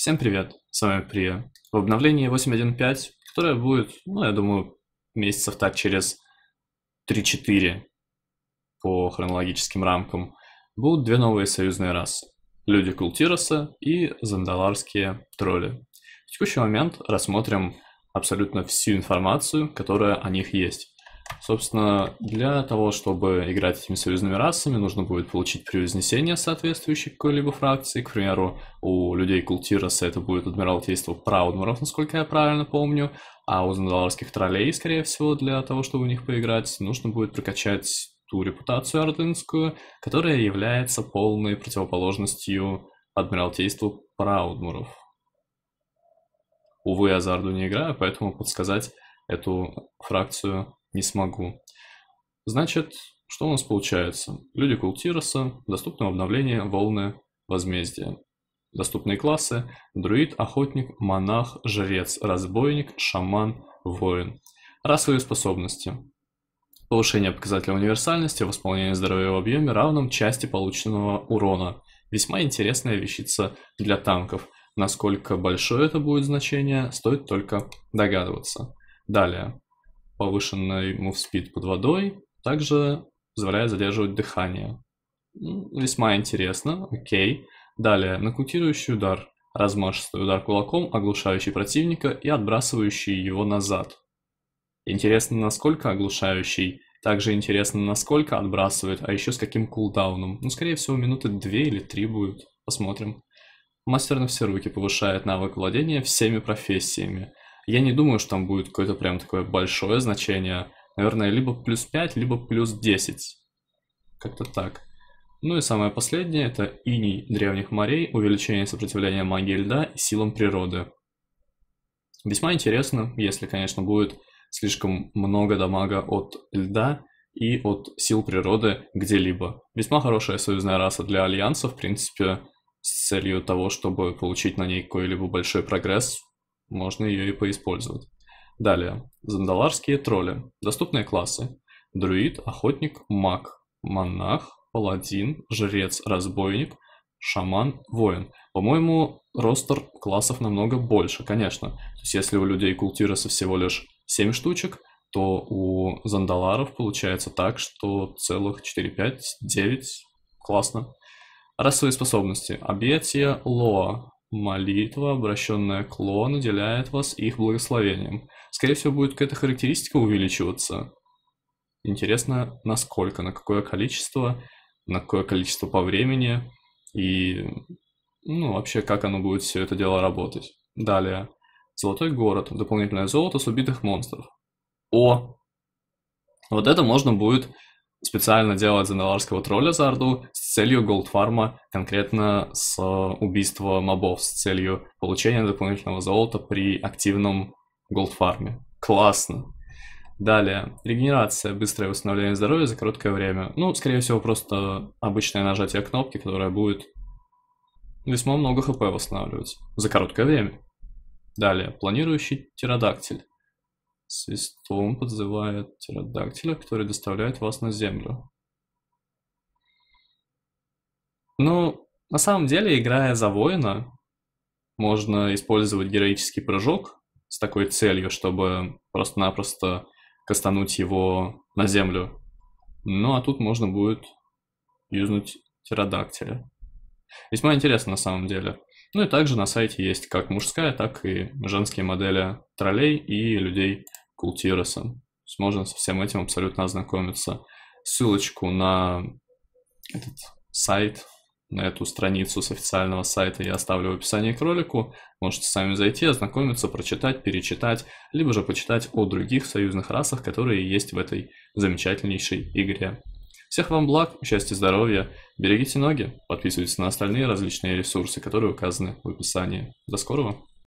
Всем привет, с вами Прия. В обновлении 8.1.5, которое будет, ну, я думаю, месяцев так через 3-4 по хронологическим рамкам, будут две новые союзные расы. Люди Култироса и зандаларские тролли. В текущий момент рассмотрим абсолютно всю информацию, которая о них есть. Собственно, для того, чтобы играть этими союзными расами, нужно будет получить превознесение соответствующей какой-либо фракции. К примеру, у людей Култираса это будет Адмиралтейство Праудмуров, насколько я правильно помню. А у Зандаларских троллей, скорее всего, для того, чтобы у них поиграть, нужно будет прокачать ту репутацию ордынскую, которая является полной противоположностью Адмиралтейству Праудмуров. Увы, я за Орду не играю, поэтому подсказать эту фракцию не смогу. Значит, что у нас получается? Люди Култироса, доступное обновление волны возмездия. Доступные классы – друид, охотник, монах, жрец, разбойник, шаман, воин. Расовые способности. Повышение показателя универсальности, восполнение здоровья в объеме равном части полученного урона. Весьма интересная вещица для танков. Насколько большое это будет значение, стоит только догадываться. Далее повышенный move speed под водой также позволяет задерживать дыхание. Ну, весьма интересно, окей. Далее, нокаутирующий удар, размашистый удар кулаком, оглушающий противника и отбрасывающий его назад. Интересно, насколько оглушающий, также интересно, насколько отбрасывает, а еще с каким кулдауном. Ну, скорее всего, минуты две или три будет, посмотрим. Мастер на все руки повышает навык владения всеми профессиями. Я не думаю, что там будет какое-то прям такое большое значение. Наверное, либо плюс 5, либо плюс 10. Как-то так. Ну и самое последнее, это иней древних морей, увеличение сопротивления магии льда и силам природы. Весьма интересно, если, конечно, будет слишком много дамага от льда и от сил природы где-либо. Весьма хорошая союзная раса для Альянса, в принципе, с целью того, чтобы получить на ней какой-либо большой прогресс, можно ее и поиспользовать. Далее, зандаларские тролли, доступные классы, друид, охотник, маг, монах, паладин, жрец, разбойник, шаман, воин. По-моему, ростер классов намного больше, конечно. То есть если у людей культируется всего лишь 7 штучек, то у зандаларов получается так, что целых 4, 5, 9. Классно. Расовые способности. Объятия Лоа. Молитва, обращенная к Ло, наделяет вас их благословением. Скорее всего, будет какая-то характеристика увеличиваться. Интересно, насколько, на какое количество, на какое количество по времени и, ну, вообще, как оно будет все это дело работать. Далее. Золотой город. Дополнительное золото с убитых монстров. О! Вот это можно будет специально делает зенеларского тролля за Орду с целью голдфарма, конкретно с э, убийства мобов, с целью получения дополнительного золота при активном голдфарме. Классно. Далее, регенерация, быстрое восстановление здоровья за короткое время. Ну, скорее всего, просто обычное нажатие кнопки, которая будет весьма много хп восстанавливать за короткое время. Далее, планирующий птеродактиль. Свистун подзывает теродактиля, который доставляет вас на землю. Ну, на самом деле, играя за воина, можно использовать героический прыжок с такой целью, чтобы просто-напросто кастануть его на землю. Ну, а тут можно будет юзнуть птеродактиля. Весьма интересно на самом деле. Ну и также на сайте есть как мужская, так и женские модели троллей и людей Култиросом. Можно со всем этим абсолютно ознакомиться. Ссылочку на этот сайт, на эту страницу с официального сайта я оставлю в описании к ролику. Можете сами зайти, ознакомиться, прочитать, перечитать, либо же почитать о других союзных расах, которые есть в этой замечательнейшей игре. Всех вам благ, счастья, здоровья, берегите ноги, подписывайтесь на остальные различные ресурсы, которые указаны в описании. До скорого!